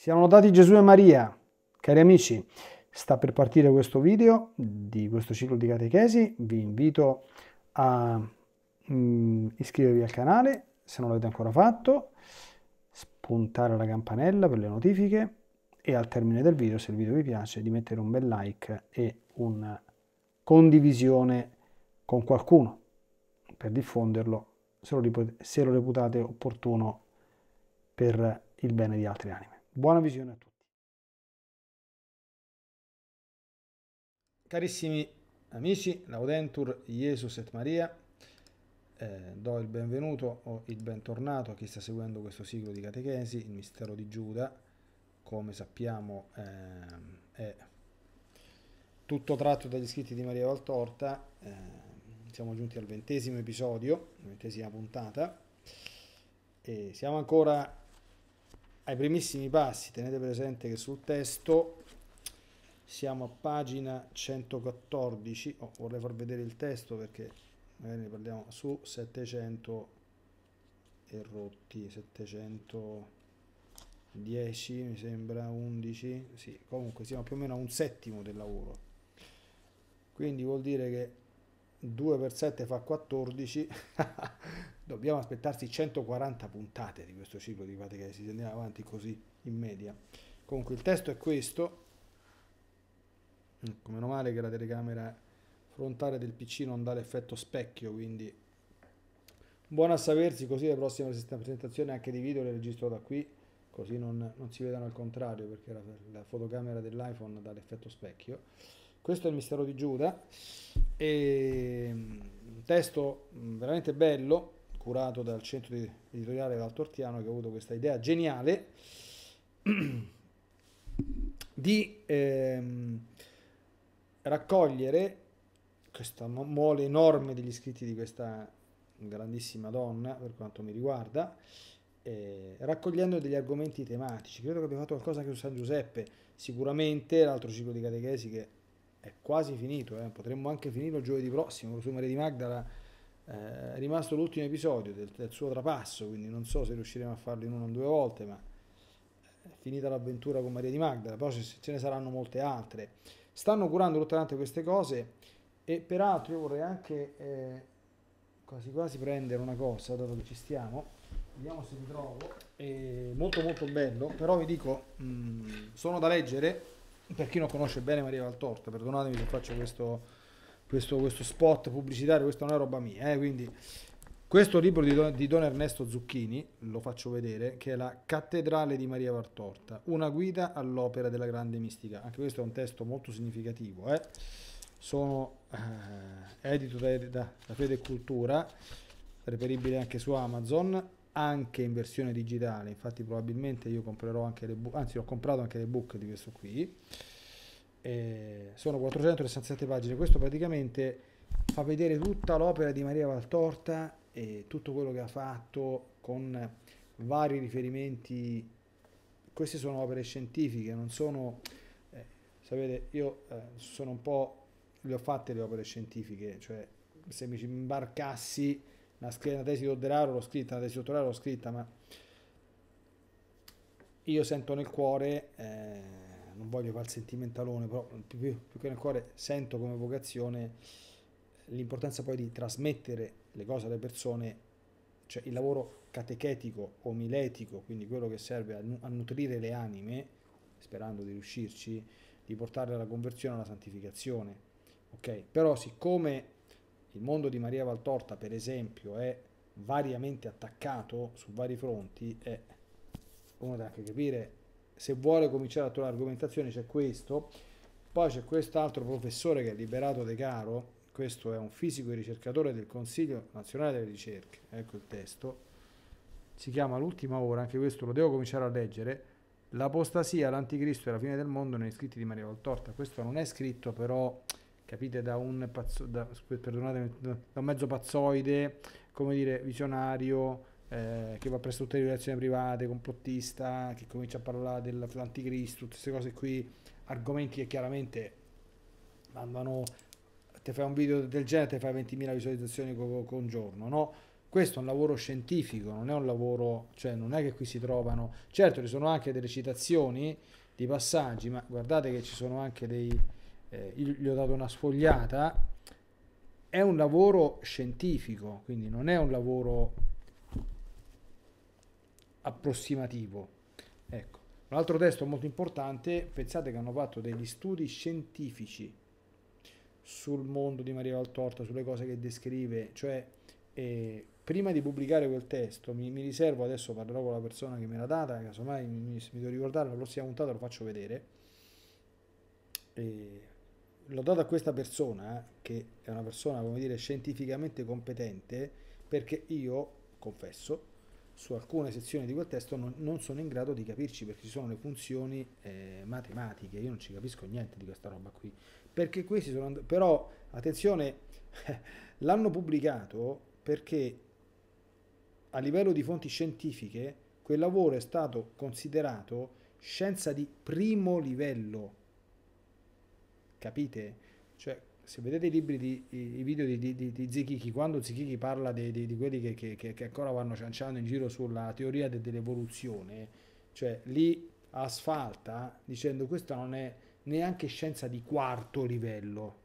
Siano dati Gesù e Maria. Cari amici, sta per partire questo video di questo ciclo di catechesi. Vi invito a mm, iscrivervi al canale se non l'avete ancora fatto, spuntare la campanella per le notifiche e al termine del video, se il video vi piace, di mettere un bel like e una condivisione con qualcuno per diffonderlo se lo reputate opportuno per il bene di altre anime. Buona visione a tutti. Carissimi amici, Laudentur, Jesus et Maria, eh, do il benvenuto o il bentornato a chi sta seguendo questo ciclo di catechesi, il mistero di Giuda, come sappiamo eh, è tutto tratto dagli scritti di Maria Valtorta, eh, siamo giunti al ventesimo episodio, ventesima puntata, e siamo ancora ai primissimi passi tenete presente che sul testo siamo a pagina 114 oh, vorrei far vedere il testo perché magari ne parliamo su 700 e rotti 710 mi sembra 11 sì comunque siamo più o meno a un settimo del lavoro quindi vuol dire che 2 per 7 fa 14, dobbiamo aspettarsi 140 puntate di questo ciclo di catechesi, se andiamo avanti così in media. Comunque il testo è questo, ecco, mm, meno male che la telecamera frontale del PC non dà l'effetto specchio, quindi buona a sapersi, così la prossima presentazione anche di video le registro da qui, così non, non si vedano al contrario perché la, la fotocamera dell'iPhone dà l'effetto specchio. Questo è il mistero di Giuda, e, mm, un testo mm, veramente bello, curato dal centro editoriale Valtortiano che ha avuto questa idea geniale di ehm, raccogliere questa mole enorme degli scritti di questa grandissima donna, per quanto mi riguarda, eh, raccogliendo degli argomenti tematici. Credo che abbia fatto qualcosa anche su San Giuseppe, sicuramente l'altro ciclo di catechesi che è quasi finito, eh. potremmo anche finirlo giovedì prossimo su Maria di Magdala. Eh, è rimasto l'ultimo episodio del, del, suo trapasso, quindi non so se riusciremo a farlo in una o due volte, ma è eh, finita l'avventura con Maria di Magdala, però ce, ce ne saranno molte altre. Stanno curando tutte queste cose e peraltro io vorrei anche eh, quasi quasi prendere una cosa, dato che ci stiamo, vediamo se vi trovo, è molto molto bello, però vi dico, mh, mm, sono da leggere per chi non conosce bene Maria Valtorta, perdonatemi se faccio questo, questo, questo spot pubblicitario, questa non è roba mia, eh, quindi questo libro di Don, di Don, Ernesto Zucchini, lo faccio vedere, che è la Cattedrale di Maria Valtorta, una guida all'opera della grande mistica, anche questo è un testo molto significativo, eh. sono eh, edito da, da, Fede e Cultura, reperibile anche su Amazon, anche in versione digitale, infatti probabilmente io comprerò anche le book, anzi ho comprato anche le book di questo qui, eh, sono 467 pagine, questo praticamente fa vedere tutta l'opera di Maria Valtorta e tutto quello che ha fatto con vari riferimenti, queste sono opere scientifiche, non sono, eh, sapete, io eh, sono un po', le ho fatte le opere scientifiche, cioè se mi imbarcassi una, una tesi dottorale l'ho scritta, una tesi dottorale l'ho scritta, ma io sento nel cuore, eh, non voglio fare il sentimentalone, però più, più, più, che nel cuore sento come vocazione l'importanza poi di trasmettere le cose alle persone, cioè il lavoro catechetico o miletico, quindi quello che serve a, a nutrire le anime, sperando di riuscirci, di portarle alla conversione alla santificazione. Ok, però siccome il mondo di Maria Valtorta, per esempio, è variamente attaccato su vari fronti, è uno deve anche capire se vuole cominciare a trovare argomentazioni c'è questo, poi c'è quest'altro professore che è liberato De Caro, questo è un fisico e ricercatore del Consiglio Nazionale delle Ricerche, ecco il testo, si chiama L'ultima ora, anche questo lo devo cominciare a leggere, l'apostasia, l'anticristo e la fine del mondo nei scritti di Maria Valtorta, questo non è scritto però capite, da un, pazzo, da, perdonatemi, da un mezzo pazzoide, come dire, visionario, eh, che va presso tutte le relazioni private, complottista, che comincia a parlare dell'anticristo, tutte queste cose qui, argomenti che chiaramente mandano, te fai un video del genere, te fai 20.000 visualizzazioni con, con giorno, no? questo è un lavoro scientifico, non è un lavoro, cioè non è che qui si trovano, certo ci sono anche delle citazioni di passaggi, ma guardate che ci sono anche dei, eh, gli ho dato una sfogliata, è un lavoro scientifico, quindi non è un lavoro approssimativo. Ecco. Un altro testo molto importante, pensate che hanno fatto degli studi scientifici sul mondo di Maria Valtorta, sulle cose che descrive, cioè eh, prima di pubblicare quel testo mi, mi, riservo, adesso parlerò con la persona che me l'ha data, casomai mi, mi, devo ricordare, la prossima puntata lo faccio vedere. E l'ho dato a questa persona, eh, che è una persona, come dire, scientificamente competente, perché io, confesso, su alcune sezioni di quel testo non, non sono in grado di capirci perché ci sono le funzioni eh, matematiche, io non ci capisco niente di questa roba qui. Perché questi sono... And- però, attenzione, l'hanno pubblicato perché a livello di fonti scientifiche quel lavoro è stato considerato scienza di primo livello capite? Cioè, se vedete i libri di, i video di, di, di Zichichi, quando Zichichi parla di, di quelli che, che, che, ancora vanno cianciando in giro sulla teoria de, dell'evoluzione, cioè lì asfalta dicendo questa non è neanche scienza di quarto livello,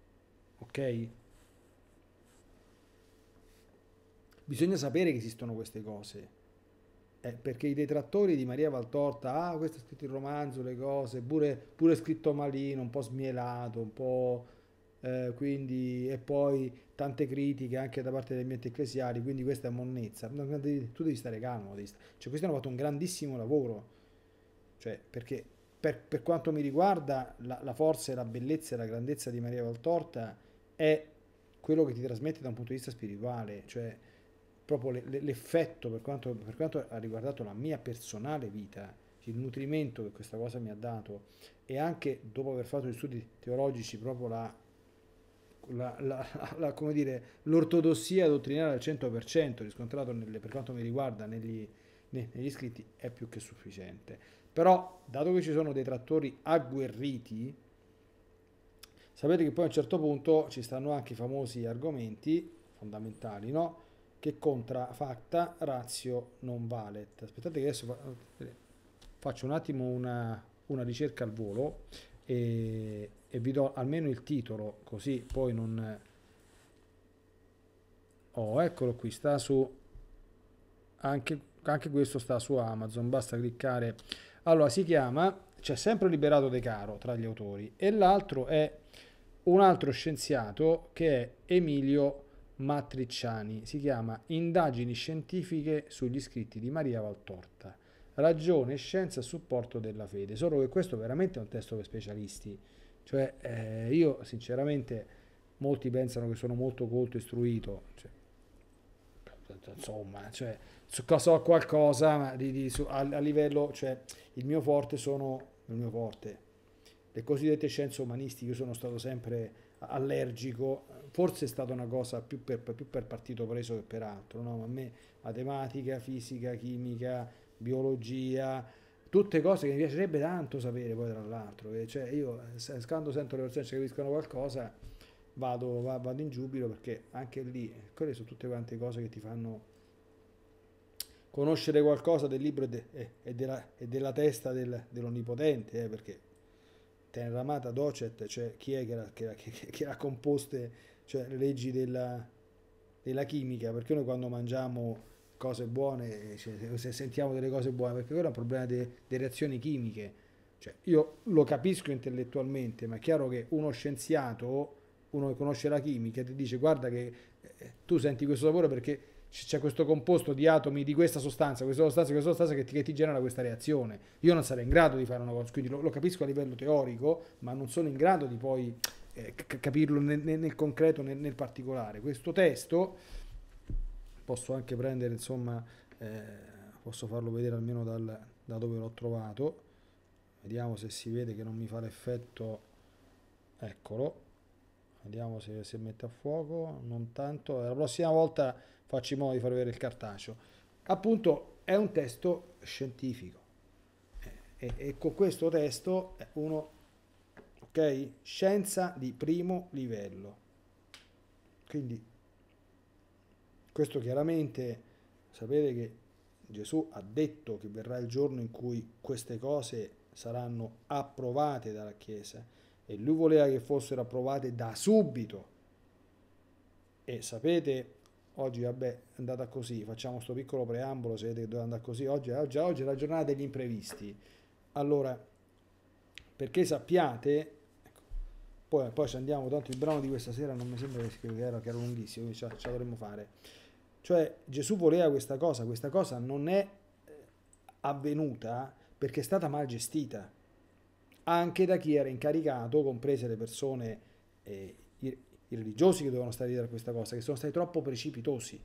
ok? Bisogna sapere che esistono queste cose eh, perché i detrattori di Maria Valtorta, ah, questo è scritto il romanzo, le cose, pure, pure scritto malino, un po' smielato, un po'... Eh, quindi, e poi tante critiche anche da parte degli ambienti ecclesiali, quindi questa è monnezza. tu devi stare calmo, devi stare. cioè questi hanno fatto un grandissimo lavoro, cioè, perché per, per quanto mi riguarda la, la forza e la bellezza e la grandezza di Maria Valtorta è quello che ti trasmette da un punto di vista spirituale, cioè proprio l'effetto per quanto, per quanto ha riguardato la mia personale vita, il nutrimento che questa cosa mi ha dato e anche dopo aver fatto gli studi teologici proprio la, la, la, la come dire, l'ortodossia dottrinale al 100% riscontrato nelle, per quanto mi riguarda negli, negli iscritti è più che sufficiente. Però dato che ci sono dei trattori agguerriti, sapete che poi a un certo punto ci stanno anche i famosi argomenti fondamentali, no? che contra facta ratio non valet. Aspettate che adesso faccio un attimo una, una ricerca al volo e, e, vi do almeno il titolo così poi non... Oh, eccolo qui, sta su... Anche, anche questo sta su Amazon, basta cliccare. Allora, si chiama C'è sempre liberato De Caro tra gli autori e l'altro è un altro scienziato che è Emilio Matriciani. Si chiama Indagini scientifiche sugli scritti di Maria Valtorta. Ragione, scienza a supporto della fede. Solo che questo veramente è un testo per specialisti. Cioè, eh, io sinceramente, molti pensano che sono molto colto e istruito. Cioè, insomma, cioè, so qualcosa, ma di, di, su, a, a, livello, cioè, il mio forte sono, il mio forte, le cosiddette scienze umanistiche, io sono stato sempre allergico forse è stata una cosa più per, più per partito preso che per altro, no? ma a me matematica, fisica, chimica, biologia, tutte cose che mi piacerebbe tanto sapere poi tra l'altro, eh, cioè io eh, quando sento le persone che capiscono qualcosa vado, vado in giubilo perché anche lì, eh, quelle sono tutte quante cose che ti fanno conoscere qualcosa del libro e, de, eh, e, della, e della, testa del, dell'onnipotente, eh, perché Tenramata Docet, cioè chi è che l'ha composte cioè le leggi della, della chimica, perché noi quando mangiamo cose buone, cioè, se sentiamo delle cose buone, perché quello è un problema delle de reazioni chimiche. Cioè, io lo capisco intellettualmente, ma è chiaro che uno scienziato, uno che conosce la chimica, ti dice guarda che eh, tu senti questo sapore perché c'è questo composto di atomi di questa sostanza, questa sostanza, questa sostanza che ti, che ti genera questa reazione. Io non sarei in grado di fare una cosa, quindi lo, lo, capisco a livello teorico, ma non sono in grado di poi eh, capirlo nel, nel concreto, nel, nel, particolare. Questo testo posso anche prendere, insomma, eh, posso farlo vedere almeno dal, da dove l'ho trovato. Vediamo se si vede che non mi fa l'effetto. Eccolo. Vediamo se, se mette a fuoco. Non tanto. Eh, la prossima volta faccio in modo di far vedere il cartaceo. Appunto, è un testo scientifico. Eh, e, e con questo testo eh, uno ok? Scienza di primo livello. Quindi questo chiaramente sapete che Gesù ha detto che verrà il giorno in cui queste cose saranno approvate dalla Chiesa e lui voleva che fossero approvate da subito. E sapete, oggi vabbè è andata così, facciamo questo piccolo preambolo, sapete che doveva andare così, oggi, oggi, oggi è la giornata degli imprevisti. Allora, perché sappiate poi, poi ci andiamo, tanto il brano di questa sera non mi sembra che era, che era lunghissimo, quindi ce, la dovremmo fare. Cioè Gesù voleva questa cosa, questa cosa non è eh, avvenuta perché è stata mal gestita, anche da chi era incaricato, comprese le persone, eh, i, i, religiosi che dovevano stare dietro a questa cosa, che sono stati troppo precipitosi.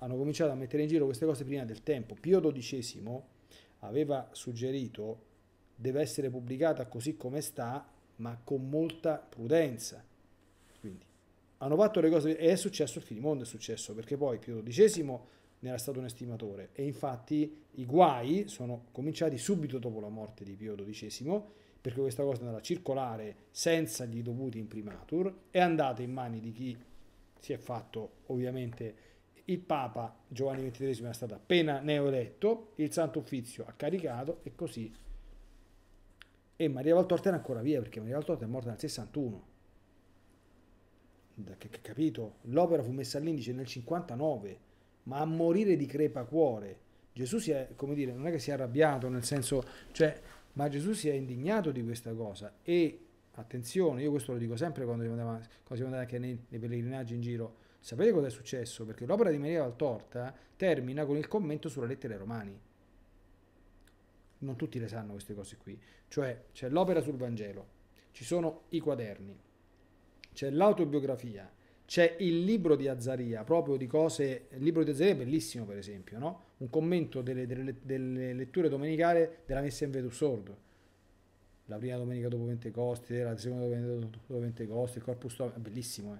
Hanno cominciato a mettere in giro queste cose prima del tempo. Pio XII aveva suggerito deve essere pubblicata così come sta ma con molta prudenza. Quindi hanno fatto le cose e è successo il finimondo, è successo perché poi Pio XII ne era stato un estimatore e infatti i guai sono cominciati subito dopo la morte di Pio XII perché questa cosa andava a circolare senza gli dovuti imprimatur, è andata in mani di chi si è fatto ovviamente il Papa Giovanni XXIII era stato appena neoeletto, il Santo Uffizio ha caricato e così e Maria Valtorta era ancora via, perché Maria Valtorta è morta nel 61. Da che, che capito? L'opera fu messa all'indice nel 59, ma a morire di crepa cuore. Gesù si è, come dire, non è che si è arrabbiato, nel senso, cioè, ma Gesù si è indignato di questa cosa. E, attenzione, io questo lo dico sempre quando si andati, quando siamo andati anche nei, nei pellegrinaggi in giro, sapete cosa è successo? Perché l'opera di Maria Valtorta termina con il commento sulla lettera ai Romani non tutti le sanno queste cose qui, cioè c'è l'opera sul Vangelo, ci sono i quaderni, c'è l'autobiografia, c'è il libro di Azzaria, proprio di cose, il libro di Azzaria è bellissimo per esempio, no? un commento delle, delle, delle letture domenicali della messa in vetus sordo, la prima domenica dopo Pentecoste, la seconda domenica dopo Pentecoste, il corpus Domini, è bellissimo. Eh?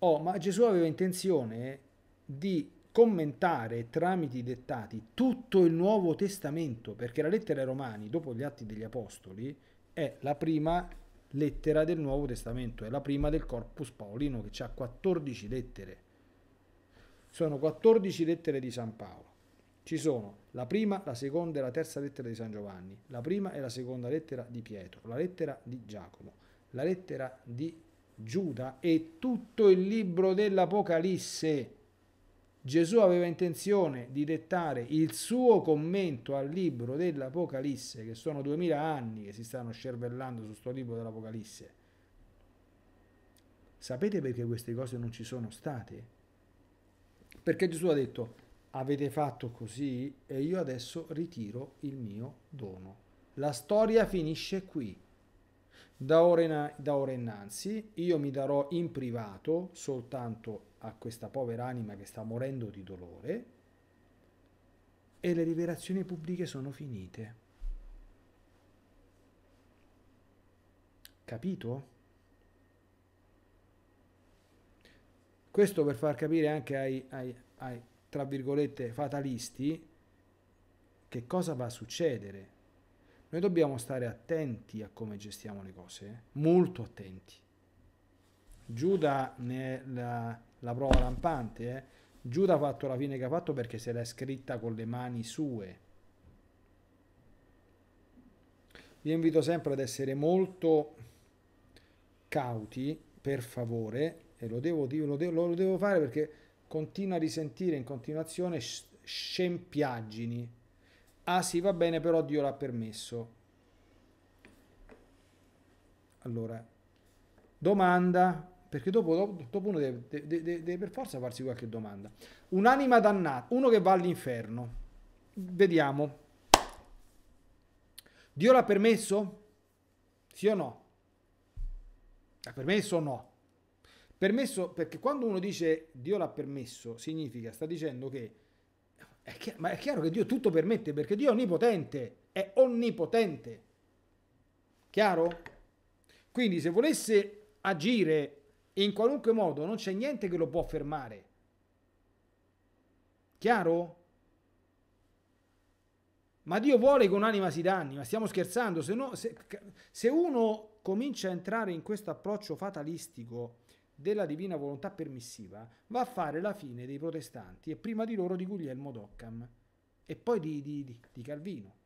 Oh, ma Gesù aveva intenzione di commentare tramite i dettati tutto il Nuovo Testamento, perché la lettera ai Romani, dopo gli Atti degli Apostoli, è la prima lettera del Nuovo Testamento, è la prima del Corpus Paolino che ha 14 lettere. Sono 14 lettere di San Paolo. Ci sono la prima, la seconda e la terza lettera di San Giovanni, la prima e la seconda lettera di Pietro, la lettera di Giacomo, la lettera di Giuda e tutto il libro dell'Apocalisse. Gesù aveva intenzione di dettare il suo commento al libro dell'Apocalisse, che sono duemila anni che si stanno scervellando su questo libro dell'Apocalisse. Sapete perché queste cose non ci sono state? Perché Gesù ha detto, avete fatto così e io adesso ritiro il mio dono. La storia finisce qui. Da ora, in, da ora innanzi io mi darò in privato soltanto a questa povera anima che sta morendo di dolore e le rivelazioni pubbliche sono finite. Capito? Questo per far capire anche ai, ai, ai, tra virgolette, fatalisti che cosa va a succedere. Noi dobbiamo stare attenti a come gestiamo le cose, eh? molto attenti. Giuda ne la, prova lampante, eh? Giuda ha fatto la fine che ha fatto perché se l'è scritta con le mani sue. Vi invito sempre ad essere molto cauti, per favore, e lo devo, lo devo, lo devo fare perché continua a risentire in continuazione scempiaggini Ah sì, va bene, però Dio l'ha permesso. Allora, domanda, perché dopo, dopo, uno deve, deve, deve, per forza farsi qualche domanda. Un'anima dannata, uno che va all'inferno. Vediamo. Dio l'ha permesso? Sì o no? L'ha permesso o no? Permesso perché quando uno dice Dio l'ha permesso, significa, sta dicendo che è chiaro, ma è chiaro che Dio tutto permette perché Dio è onnipotente, è onnipotente. Chiaro? Quindi se volesse agire in qualunque modo non c'è niente che lo può fermare. Chiaro? Ma Dio vuole che un'anima si danni, ma stiamo scherzando, se, no, se, se uno comincia a entrare in questo approccio fatalistico, della divina volontà permissiva, va a fare la fine dei protestanti e prima di loro di Guglielmo d'Occam e poi di, di, di, di Calvino.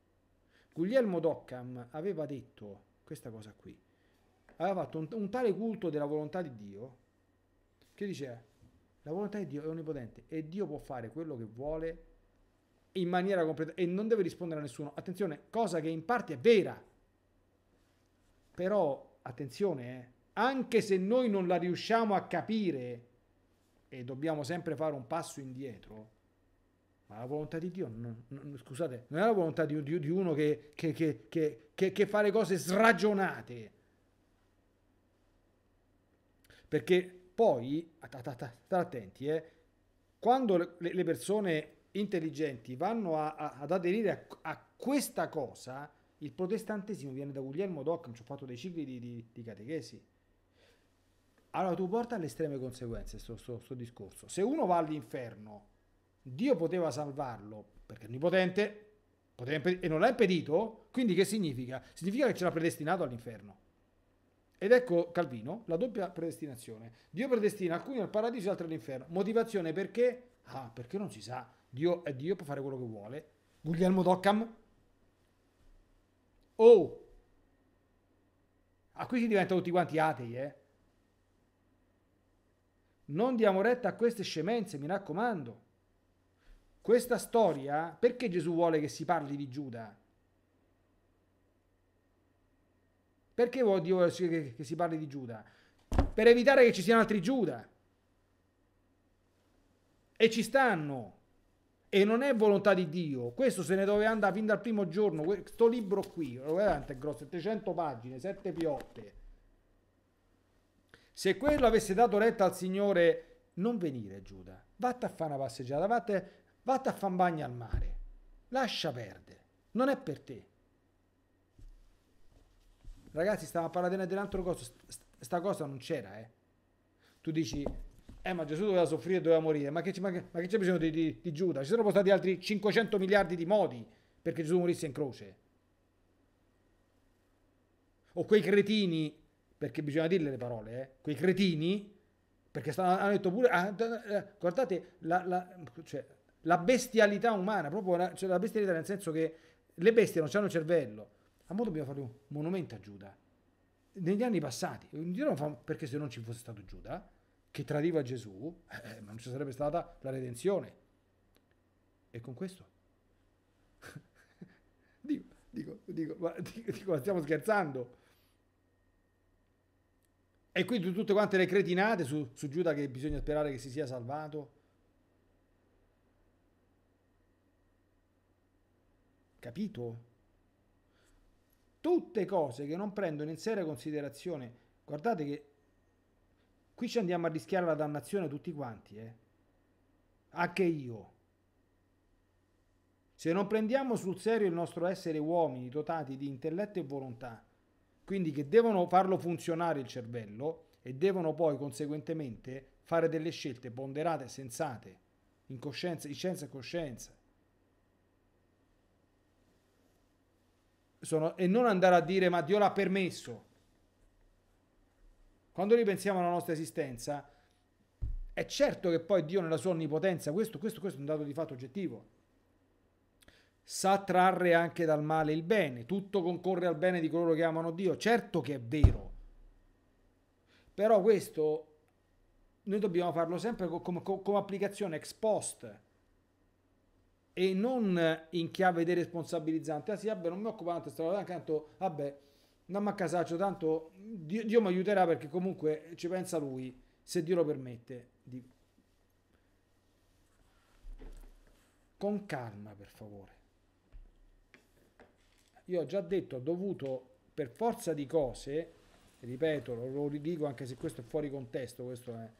Guglielmo d'Occam aveva detto questa cosa qui, aveva fatto un, un tale culto della volontà di Dio che diceva la volontà di Dio è onnipotente e Dio può fare quello che vuole in maniera completa e non deve rispondere a nessuno. Attenzione, cosa che in parte è vera. Però, attenzione, eh, anche se noi non la riusciamo a capire e dobbiamo sempre fare un passo indietro, ma la volontà di Dio, non, non, scusate, non è la volontà di, di, di uno che, che, che, che, fa le cose sragionate. Perché poi, state attenti, eh, quando le, le, persone intelligenti vanno a, a, ad aderire a, a, questa cosa, il protestantesimo viene da Guglielmo Doc, ci ho fatto dei cicli di, di, di catechesi allora tu porta alle estreme conseguenze questo discorso. Se uno va all'inferno, Dio poteva salvarlo perché è onnipotente e non l'ha impedito, quindi che significa? Significa che ce l'ha predestinato all'inferno. Ed ecco Calvino, la doppia predestinazione. Dio predestina alcuni al paradiso e altri all'inferno. Motivazione perché? Ah, perché non si sa. Dio è Dio, può fare quello che vuole. Guglielmo Doccam? Oh! A ah, qui si diventano tutti quanti atei, eh? Non diamo retta a queste scemenze, mi raccomando. Questa storia, perché Gesù vuole che si parli di Giuda? Perché vuole Dio che, si parli di Giuda? Per evitare che ci siano altri Giuda. E ci stanno. E non è volontà di Dio. Questo se ne doveva andare fin dal primo giorno. Questo libro qui, guardate, è grosso, 700 pagine, 7 piotte se quello avesse dato retta al Signore, non venire Giuda, vatta a fare una passeggiata, vatte, vatta a fare un bagno al mare, lascia perdere, non è per te. Ragazzi, stava parlando di un'altra cosa, sta cosa non c'era, eh. Tu dici, eh ma Gesù doveva soffrire, doveva morire, ma che, ma che, ma che c'è bisogno di, di, di Giuda? Ci sono stati altri 500 miliardi di modi perché Gesù morisse in croce. O quei cretini perché bisogna dirle le parole, eh. quei cretini, perché stanno, hanno detto pure, ah, guardate, la, la, cioè, la, bestialità umana, proprio la, cioè, la bestialità nel senso che le bestie non hanno cervello, a mo' dobbiamo fare un monumento a Giuda. Negli anni passati, perché se non ci fosse stato Giuda, che tradiva Gesù, eh, eh non ci sarebbe stata la redenzione. E con questo? dico, dico, dico, ma, dico, dico, ma stiamo scherzando. E quindi tutte quante le cretinate su, su Giuda che bisogna sperare che si sia salvato. Capito? Tutte cose che non prendono in seria considerazione. Guardate che qui ci andiamo a rischiare la dannazione tutti quanti, eh? Anche io. Se non prendiamo sul serio il nostro essere uomini dotati di intelletto e volontà, quindi che devono farlo funzionare il cervello e devono poi conseguentemente fare delle scelte ponderate, sensate, in, coscienza, in scienza e coscienza. Sono, e non andare a dire ma Dio l'ha permesso. Quando ripensiamo alla nostra esistenza, è certo che poi Dio nella sua onnipotenza, questo, questo, questo è un dato di fatto oggettivo, sa trarre anche dal male il bene, tutto concorre al bene di coloro che amano Dio, certo che è vero, però questo noi dobbiamo farlo sempre come, come, come applicazione ex post e non in chiave di responsabilizzante, ah sì vabbè non mi occupo tanto questa cosa, tanto vabbè non mi accasaccio tanto Dio, Dio mi aiuterà perché comunque ci pensa lui, se Dio lo permette. Di... Con calma, per favore io ho già detto, ho dovuto per forza di cose, ripeto, lo, lo ridico anche se questo è fuori contesto, questo è,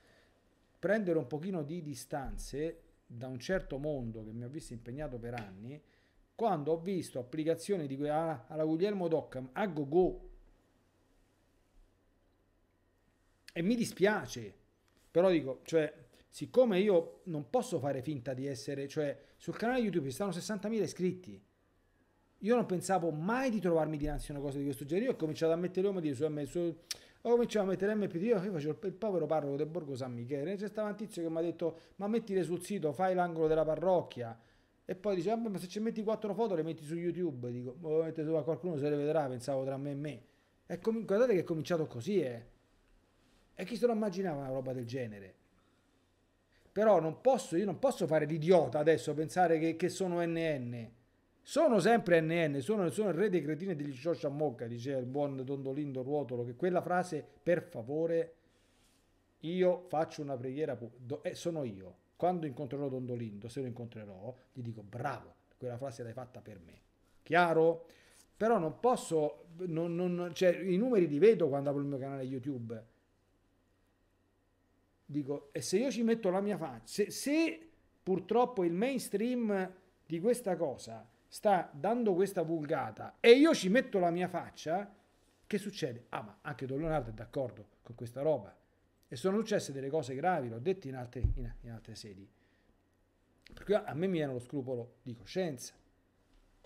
prendere un pochino di distanze da un certo mondo che mi ha visto impegnato per anni, quando ho visto applicazioni di quella alla Guglielmo Doccam a go go. e mi dispiace, però dico, cioè, siccome io non posso fare finta di essere, cioè, sul canale YouTube ci stanno 60.000 iscritti, io non pensavo mai di trovarmi dinanzi a una cosa di questo genere. Io ho cominciato a mettere come dire su MS, ho cominciato a mettere MP3, io facevo il povero parroco del Borgo San Michele. C'è stava un tizio che mi ha detto: Ma mettile sul sito, fai l'angolo della parrocchia. E poi dice: Vabbè, ma se ci metti quattro foto le metti su YouTube. Dico, Ma lo mette su a qualcuno se le vedrà, pensavo tra me e me. E com- guardate che è cominciato così, eh. E chi se lo immaginava una roba del genere? Però non posso, io non posso fare l'idiota adesso pensare che, che sono NN sono sempre NN, sono, sono il re dei cretini degli social mocca, dice il buon Dondolindo Ruotolo, che quella frase, per favore, io faccio una preghiera, do, eh, sono io. Quando incontrerò Dondolindo, se lo incontrerò, gli dico bravo, quella frase l'hai fatta per me. Chiaro? Però non posso, non, non, cioè, i numeri li vedo quando apro il mio canale YouTube. Dico, e se io ci metto la mia faccia, se, se purtroppo il mainstream di questa cosa sta dando questa vulgata e io ci metto la mia faccia, che succede? Ah, ma anche Don Leonardo è d'accordo con questa roba. E sono successe delle cose gravi, l'ho detto in altre, in, in altre sedi. Perché a me mi viene lo scrupolo di coscienza.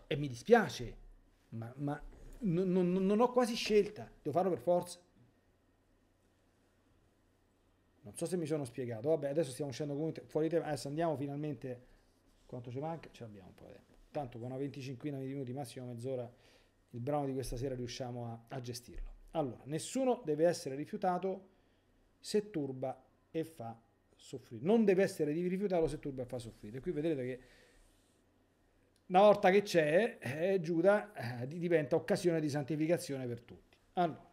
E mi dispiace, ma, ma non, non, non ho quasi scelta, devo farlo per forza. Non so se mi sono spiegato. Vabbè, adesso stiamo uscendo comunque fuori tema. Adesso andiamo finalmente. Quanto ci manca? Ce l'abbiamo un po' tempo tanto con una venticinquina di minuti, massimo mezz'ora, il brano di questa sera riusciamo a, a gestirlo. Allora, nessuno deve essere rifiutato se turba e fa soffrire. Non deve essere rifiutato se turba e fa soffrire. Qui vedrete che una volta che c'è, eh, Giuda eh, diventa occasione di santificazione per tutti. Allora,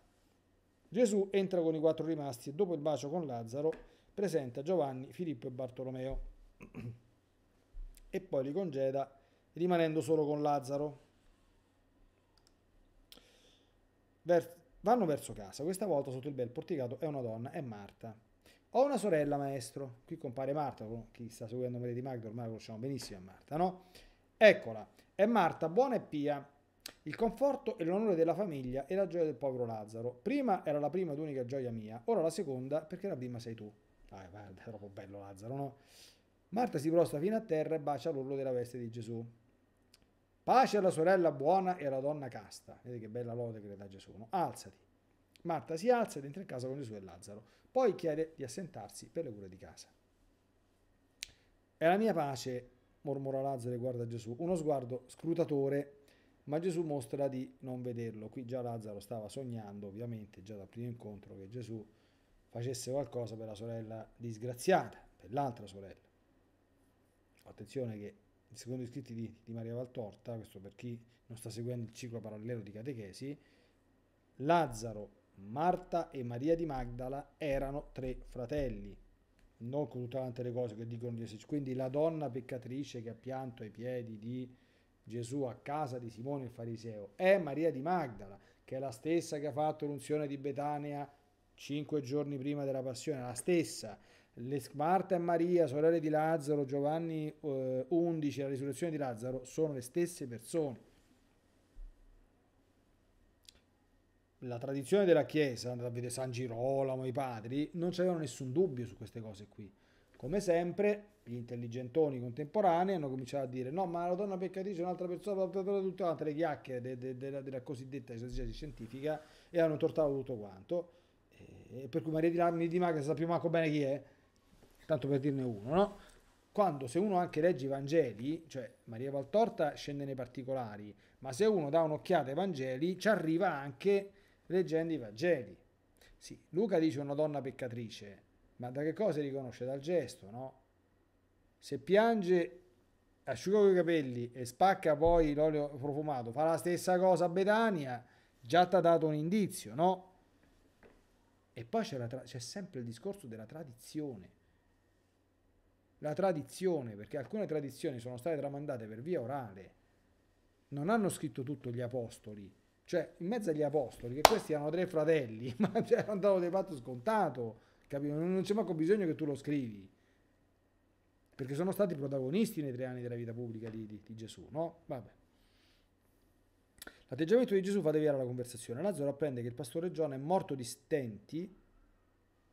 Gesù entra con i quattro rimasti e dopo il bacio con Lazzaro presenta Giovanni, Filippo e Bartolomeo e poi li congeda rimanendo solo con Lazzaro. Ver vanno verso casa, questa volta sotto il bel porticato è una donna, è Marta. Ho una sorella, maestro. Qui compare Marta, chi sta seguendo Mele di Magda ormai lo conosciamo benissimo è Marta, no? Eccola, è Marta, buona e pia, il conforto e l'onore della famiglia e la gioia del povero Lazzaro. Prima era la prima ed unica gioia mia, ora la seconda perché la prima sei tu. Ah, guarda, è troppo bello Lazzaro, no? Marta si prostra fino a terra e bacia l'orlo della veste di Gesù. Pace alla sorella buona e alla donna casta. Vedete che bella lode che le dà Gesù. No? Alzati. Marta si alza ed entra in casa con Gesù e Lazzaro. Poi chiede di assentarsi per le cure di casa. È la mia pace, mormora Lazzaro e guarda Gesù. Uno sguardo scrutatore, ma Gesù mostra di non vederlo. Qui già Lazzaro stava sognando, ovviamente, già dal primo incontro, che Gesù facesse qualcosa per la sorella disgraziata, per l'altra sorella attenzione che il secondo iscritto di, di Maria Valtorta, questo per chi non sta seguendo il ciclo parallelo di catechesi, Lazzaro, Marta e Maria di Magdala erano tre fratelli, non con tutte le cose che dicono di Gesù. Quindi la donna peccatrice che ha pianto ai piedi di Gesù a casa di Simone il fariseo è Maria di Magdala, che è la stessa che ha fatto l'unzione di Betania cinque giorni prima della passione, la stessa le Marta e Maria, sorelle di Lazzaro, Giovanni eh, 11, la risurrezione di Lazzaro, sono le stesse persone. La tradizione della Chiesa, andate a vedere San Girolamo, i padri, non c'avevano nessun dubbio su queste cose qui. Come sempre, gli intelligentoni contemporanei hanno cominciato a dire no, ma la donna peccatrice è un'altra persona, tutte quante le chiacchiere della de, de, de cosiddetta esercizio scientifica e hanno tortato tutto quanto. E, per cui Maria di, Maga, di Maga sa più manco bene chi è tanto per dirne uno, no? Quando se uno anche legge i Vangeli, cioè Maria Valtorta scende nei particolari, ma se uno dà un'occhiata ai Vangeli ci arriva anche leggendo i Vangeli. Sì, Luca dice una donna peccatrice, ma da che cosa riconosce? Dal gesto, no? Se piange, asciuga i capelli e spacca poi l'olio profumato, fa la stessa cosa a Betania, già ti ha dato un indizio, no? E poi c'è, sempre il discorso della tradizione la tradizione, perché alcune tradizioni sono state tramandate per via orale, non hanno scritto tutto gli apostoli, cioè in mezzo agli apostoli, che questi erano tre fratelli, ma cioè, erano dato di fatto scontato, capito? Non c'è manco bisogno che tu lo scrivi, perché sono stati protagonisti nei tre anni della vita pubblica di, di, di Gesù, no? Vabbè. L'atteggiamento di Gesù fa deviare la conversazione. Lazzaro apprende che il pastore Giovanni è morto di stenti,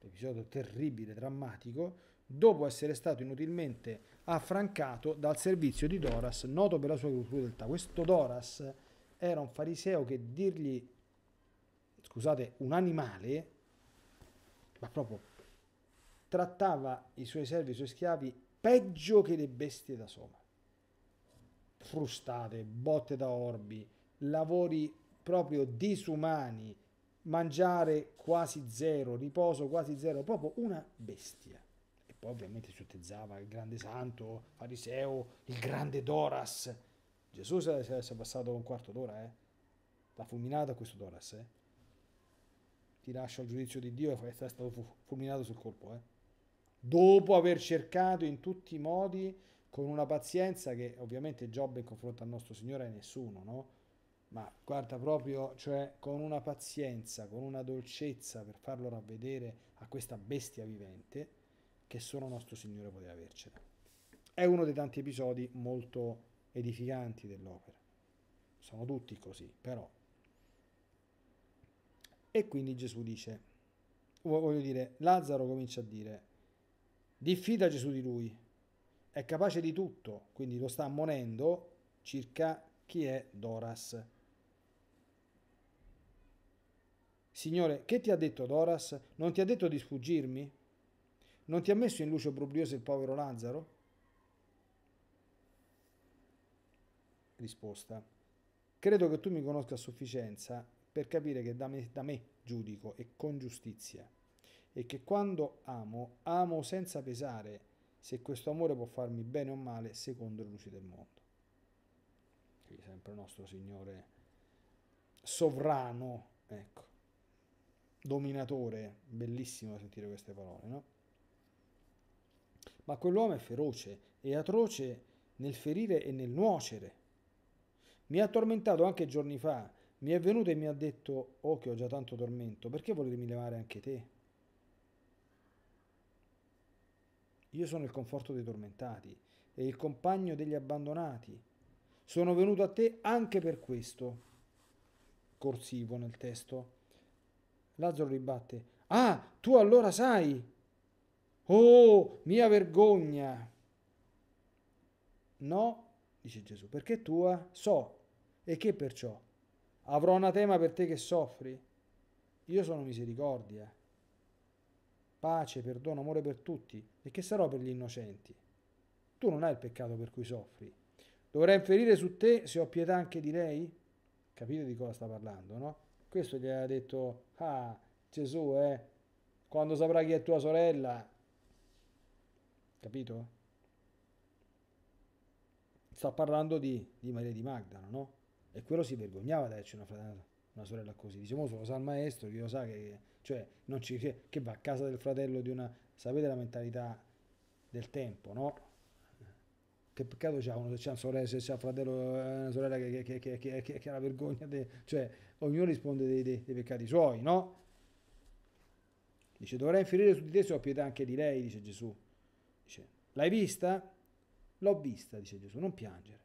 episodio terribile, drammatico, dopo essere stato inutilmente affrancato dal servizio di Doras, noto per la sua crudeltà. Questo Doras era un fariseo che dirgli, scusate, un animale, ma proprio trattava i suoi servi, i suoi schiavi peggio che le bestie da soma. Frustate, botte da orbi, lavori proprio disumani, mangiare quasi zero, riposo quasi zero, proprio una bestia poi ovviamente si utilizzava il grande santo, fariseo, il grande Doras. Gesù si è, si è abbassato un quarto d'ora, eh? L'ha fulminato questo Doras, eh? Ti lascio al giudizio di Dio è stato fulminato sul colpo, eh? Dopo aver cercato in tutti i modi, con una pazienza che ovviamente Giobbe in confronto al nostro Signore è nessuno, no? Ma guarda proprio, cioè con una pazienza, con una dolcezza per farlo ravvedere a questa bestia vivente, che solo nostro Signore poteva avercela. È uno dei tanti episodi molto edificanti dell'opera. Sono tutti così, però. E quindi Gesù dice, voglio dire, Lazzaro comincia a dire, diffida Gesù di lui, è capace di tutto, quindi lo sta ammonendo circa chi è Doras. Signore, che ti ha detto Doras? Non ti ha detto di sfuggirmi? Non ti ha messo in luce obbrobrioso il povero Lazzaro? Risposta. Credo che tu mi conosca a sufficienza per capire che da me, da me giudico e con giustizia e che quando amo, amo senza pesare se questo amore può farmi bene o male secondo le luci del mondo. Qui sempre il nostro Signore sovrano, ecco, dominatore, bellissimo sentire queste parole, no? ma quell'uomo è feroce e atroce nel ferire e nel nuocere. Mi ha tormentato anche giorni fa, mi è venuto e mi ha detto, oh che ho già tanto tormento, perché volermi levare anche te? Io sono il conforto dei tormentati e il compagno degli abbandonati. Sono venuto a te anche per questo. Corsivo nel testo. Lazzaro ribatte, ah, tu allora sai. Oh, mia vergogna! No, dice Gesù, perché tua so, e che perciò? Avrò anatema per te che soffri? Io sono misericordia, pace, perdono, amore per tutti, e che sarò per gli innocenti? Tu non hai il peccato per cui soffri. Dovrei inferire su te se ho pietà anche di lei? Capite di cosa sta parlando, no? Questo gli ha detto, ah, Gesù, eh, quando saprà chi è tua sorella, capito? Sta parlando di, di Maria di Magdano, no? E quello si vergognava di averci una fratellanza una sorella così. Diciamo, mo lo sa il maestro, che lo sa che, cioè, non ci, che, che va a casa del fratello di una... Sapete la mentalità del tempo, no? Che peccato c'ha uno se c'è un sorella, se c'è un fratello, una sorella che, che, che, che, che, che che ha la vergogna, de, cioè ognuno risponde dei, dei, dei peccati suoi, no? Dice, dovrei inferire su di te se ho pietà anche di lei, dice Gesù. Dice, l'hai vista? L'ho vista, dice Gesù, non piangere.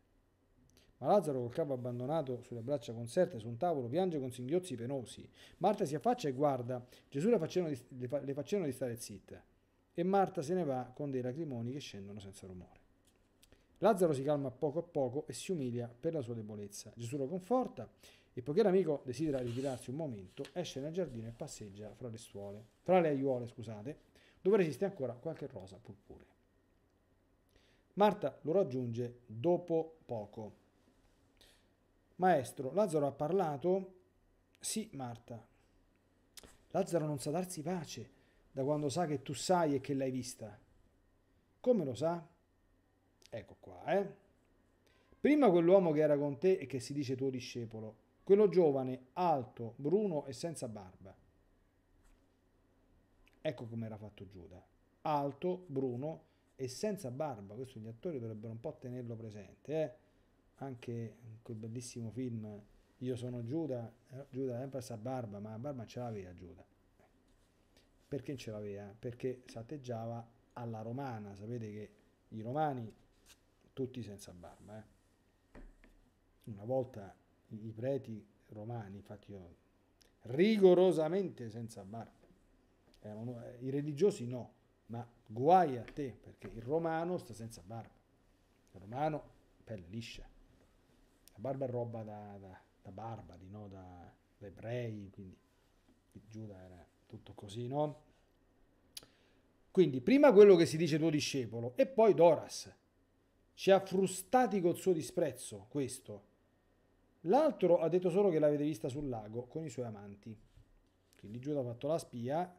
Ma Lazzaro col capo abbandonato sulle braccia conserte su un tavolo piange con singhiozzi penosi. Marta si affaccia e guarda. Gesù le facevano di, stare zitte. E Marta se ne va con dei lacrimoni che scendono senza rumore. Lazzaro si calma poco a poco e si umilia per la sua debolezza. Gesù lo conforta e poiché l'amico desidera ritirarsi un momento, esce nel giardino e passeggia fra le, stuole, fra le aiuole, scusate, dove resiste ancora qualche rosa purpurea. Marta lo raggiunge dopo poco. Maestro, Lazzaro ha parlato? Sì, Marta. Lazzaro non sa darsi pace da quando sa che tu sai e che l'hai vista. Come lo sa? Ecco qua, eh. Prima quell'uomo che era con te e che si dice tuo discepolo, quello giovane, alto, bruno e senza barba. Ecco come era fatto Giuda. Alto, bruno e senza barba, questo gli attori dovrebbero un po' tenerlo presente, eh? anche quel bellissimo film Io sono Giuda, eh, Giuda sempre questa barba, ma la barba ce l'aveva Giuda. Perché ce l'aveva? Perché satteggiava alla romana, sapete che i romani tutti senza barba. Eh? Una volta i preti romani, infatti io, rigorosamente senza barba, Erano, eh, i religiosi no, ma Guai a te, perché il romano sta senza barba. Il romano, pelle liscia. La barba è roba da, da, da barbari, no? da, da ebrei, quindi Giuda era tutto così, no? Quindi prima quello che si dice tuo discepolo e poi Doras. Ci ha frustati col suo disprezzo, questo. L'altro ha detto solo che l'avete vista sul lago con i suoi amanti. Quindi Giuda ha fatto la spia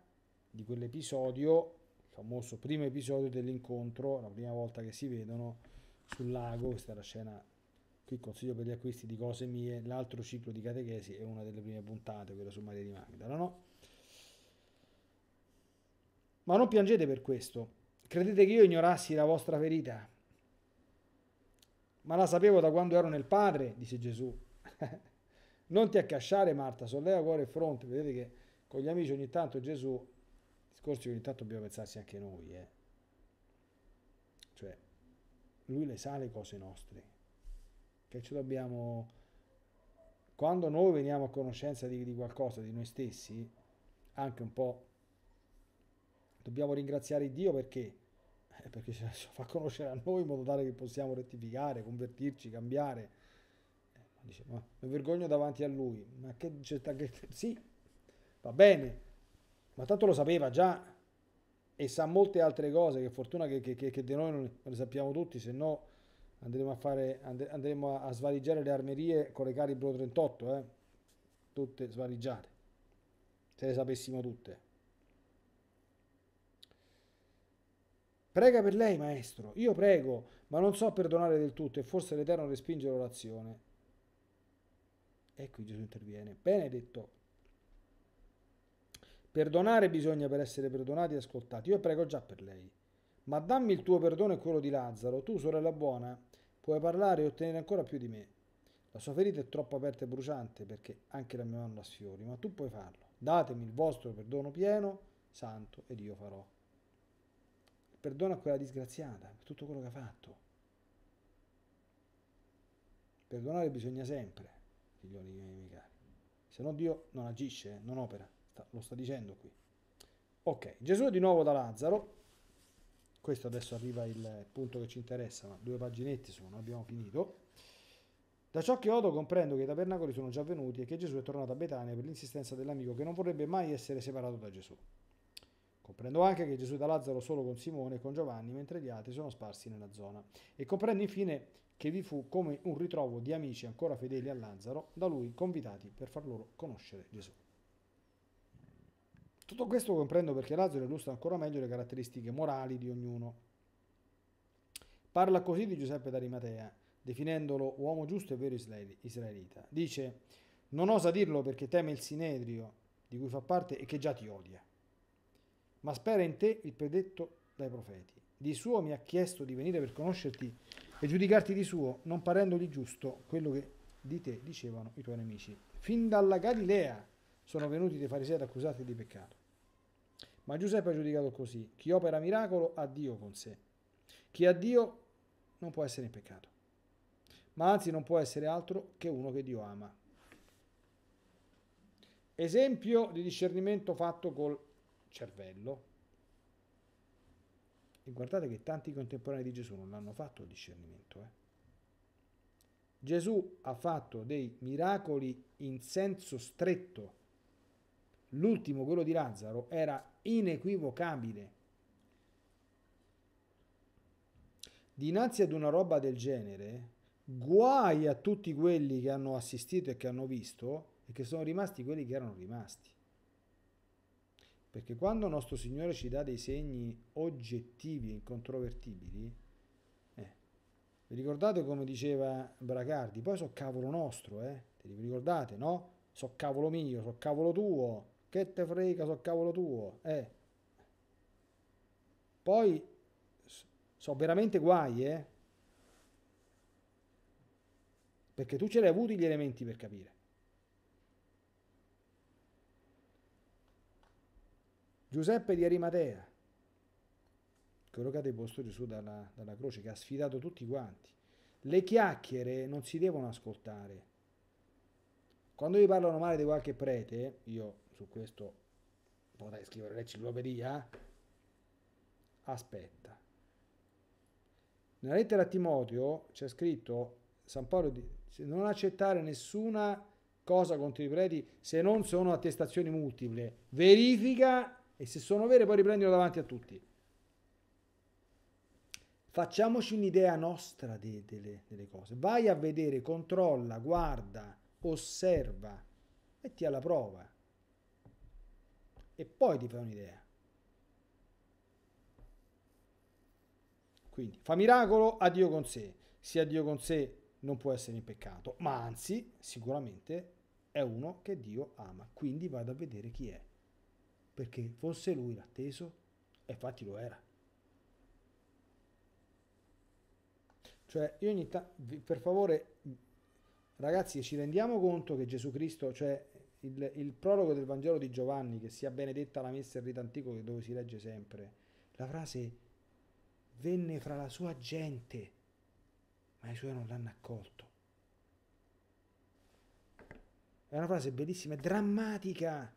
di quell'episodio famoso primo episodio dell'incontro, la prima volta che si vedono sul lago, questa è la scena qui consiglio per gli acquisti di cose mie, l'altro ciclo di catechesi è una delle prime puntate, quella su Maria di Magdala, no? Ma non piangete per questo. Credete che io ignorassi la vostra verità? Ma la sapevo da quando ero nel Padre, disse Gesù. non ti accasciare, Marta, solleva cuore e fronte. Vedete che con gli amici ogni tanto Gesù discorsi ogni tanto dobbiamo pensarsi anche noi, eh. Cioè, lui le sa le cose nostre. Che ci dobbiamo... Quando noi veniamo a conoscenza di, di qualcosa, di noi stessi, anche un po' dobbiamo ringraziare Dio perché eh, perché ce fa conoscere a noi in modo tale che possiamo rettificare, convertirci, cambiare. Eh, dice, ma mi vergogno davanti a lui, ma che, c'è, che sì, va bene, ma tanto lo sapeva già e sa molte altre cose che fortuna che, che, che di noi non le sappiamo tutti se no andremo a fare andremo a, svaligiare le armerie con le Caribro 38 eh? tutte svaligiate se le sapessimo tutte prega per lei maestro io prego ma non so perdonare del tutto e forse l'Eterno respinge l'orazione ecco qui Gesù interviene benedetto Perdonare bisogna per essere perdonati e ascoltati. Io prego già per lei. Ma dammi il tuo perdono e quello di Lazzaro. Tu, sorella buona, puoi parlare e ottenere ancora più di me. La sua ferita è troppo aperta e bruciante perché anche la mia mano la sfiori, ma tu puoi farlo. Datemi il vostro perdono pieno, santo, ed io farò. Perdona a quella disgraziata per tutto quello che ha fatto. Perdonare bisogna sempre, figlioli miei cari. Se no Dio non agisce, non opera lo sta dicendo qui. Ok, Gesù è di nuovo da Lazzaro, questo adesso arriva il punto che ci interessa, ma due paginette sono, abbiamo finito. Da ciò che odo comprendo che i tabernacoli sono già venuti e che Gesù è tornato a Betania per l'insistenza dell'amico che non vorrebbe mai essere separato da Gesù. Comprendo anche che Gesù da Lazzaro solo con Simone e con Giovanni, mentre gli altri sono sparsi nella zona. E comprendo infine che vi fu come un ritrovo di amici ancora fedeli a Lazzaro, da lui convitati per far loro conoscere Gesù. Tutto questo comprendo perché Lazzaro illustra ancora meglio le caratteristiche morali di ognuno. Parla così di Giuseppe d'Arimatea, definendolo uomo giusto e vero israelita. Dice, non osa dirlo perché teme il sinedrio di cui fa parte e che già ti odia, ma spera in te il predetto dai profeti. Di suo mi ha chiesto di venire per conoscerti e giudicarti di suo, non parendogli giusto quello che di te dicevano i tuoi nemici. Fin dalla Galilea sono venuti dei farisei ad accusarti di peccato. Ma Giuseppe ha giudicato così, chi opera miracolo ha Dio con sé. Chi ha Dio non può essere in peccato, ma anzi non può essere altro che uno che Dio ama. Esempio di discernimento fatto col cervello. E guardate che tanti contemporanei di Gesù non l'hanno fatto il discernimento. Eh? Gesù ha fatto dei miracoli in senso stretto. L'ultimo, quello di Lazzaro, era inequivocabile. Dinanzi ad una roba del genere, guai a tutti quelli che hanno assistito e che hanno visto e che sono rimasti quelli che erano rimasti. Perché quando nostro Signore ci dà dei segni oggettivi e incontrovertibili, eh, vi ricordate come diceva Bracardi, poi so cavolo nostro, eh? Te li ricordate, no? So cavolo mio, so cavolo tuo, che te frega, so cavolo tuo. Eh. Poi so veramente guai, eh. Perché tu ce l'hai avuti gli elementi per capire. Giuseppe di Arimatea, collocato in posto Gesù dalla, dalla croce, che ha sfidato tutti quanti. Le chiacchiere non si devono ascoltare. Quando vi parlano male di qualche prete, io su questo potrei scrivere l'enciclopedia, aspetta. Nella lettera a Timoteo c'è scritto, San Paolo dice, non accettare nessuna cosa contro i preti se non sono attestazioni multiple. Verifica e se sono vere poi riprendilo davanti a tutti. Facciamoci un'idea nostra de, de, de, delle cose. Vai a vedere, controlla, guarda, osserva, metti alla prova e poi ti fai un'idea. Quindi fa miracolo, a Dio con sé. Se Sia Dio con sé non può essere in peccato, ma anzi sicuramente è uno che Dio ama. Quindi vado a vedere chi è, perché fosse lui l'atteso, e infatti lo era. Cioè, io ogni tanto, per favore, ragazzi, ci rendiamo conto che Gesù Cristo, cioè, il, il, prologo del Vangelo di Giovanni, che sia benedetta la messa in rito antico, dove si legge sempre, la frase venne fra la sua gente, ma i suoi non l'hanno accolto. È una frase bellissima, è drammatica.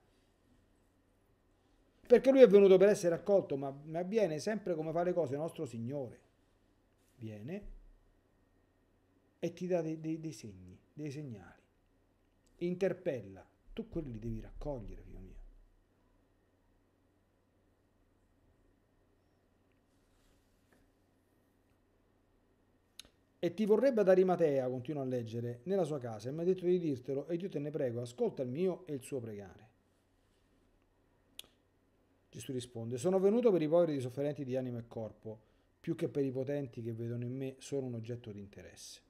Perché lui è venuto per essere accolto, ma, ma avviene sempre come fa le cose nostro Signore. Viene e ti dà dei, dei, dei segni, dei segnali. Interpella, tu quelli li devi raccogliere, figlio mio. E ti vorrebbe ad Arimatea, continua a leggere, nella sua casa, e mi ha detto di dirtelo, e io te ne prego, ascolta il mio e il suo pregare. Gesù risponde, sono venuto per i poveri e i sofferenti di anima e corpo, più che per i potenti che vedono in me solo un oggetto di interesse.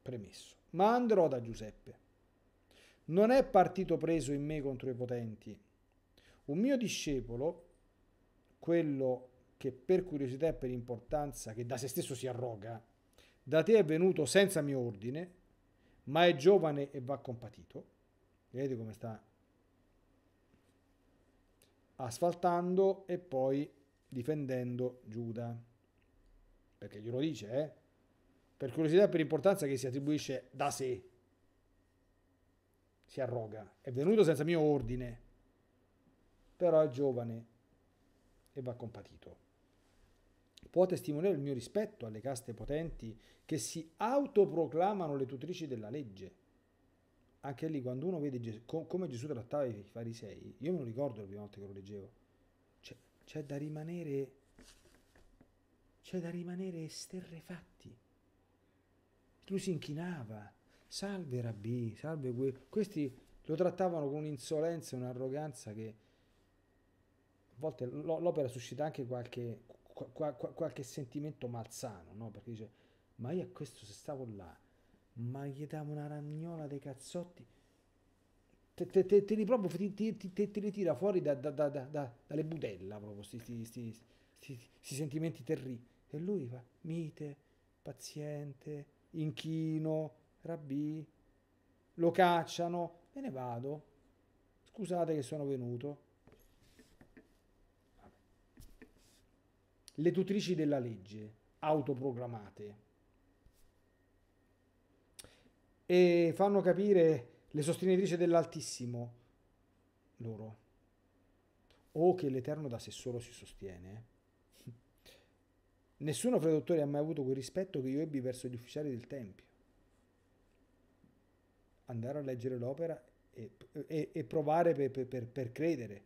Premesso. Ma andrò da Giuseppe non è partito preso in me contro i potenti. Un mio discepolo, quello che per curiosità e per importanza, che da se stesso si arroga, da te è venuto senza mio ordine, ma è giovane e va compatito. Vedete come sta asfaltando e poi difendendo Giuda. Perché glielo dice, eh? Per curiosità e per importanza che si attribuisce da sé si arroga, è venuto senza mio ordine, però è giovane e va compatito. Può testimoniare il mio rispetto alle caste potenti che si autoproclamano le tutrici della legge. Anche lì, quando uno vede Gesù, come Gesù trattava i farisei, io me lo ricordo la prima volta che lo leggevo, c'è, cioè, c'è da rimanere c'è da rimanere esterrefatti. Lui si inchinava, salve Rabbi, salve que-". questi lo trattavano con un'insolenza e un'arroganza che a volte l'opera suscita anche qualche, qualche sentimento malsano, no? perché dice ma io a questo se stavo là, ma gli davo una ragnola dei cazzotti, te, te, te, te li proprio ti, ti, te, li tira fuori da, da, da, dalle budella proprio questi sentimenti terribili. E lui va mite, paziente, inchino, Rabbi, lo cacciano, me ne vado. Scusate che sono venuto. Le tutrici della legge, autoproclamate, e fanno capire le sostenitrici dell'Altissimo loro o che l'Eterno da sé solo si sostiene. Nessuno fra i dottori ha mai avuto quel rispetto che io ebbi verso gli ufficiali del Tempio andare a leggere l'opera e, e, e provare per, per, per credere.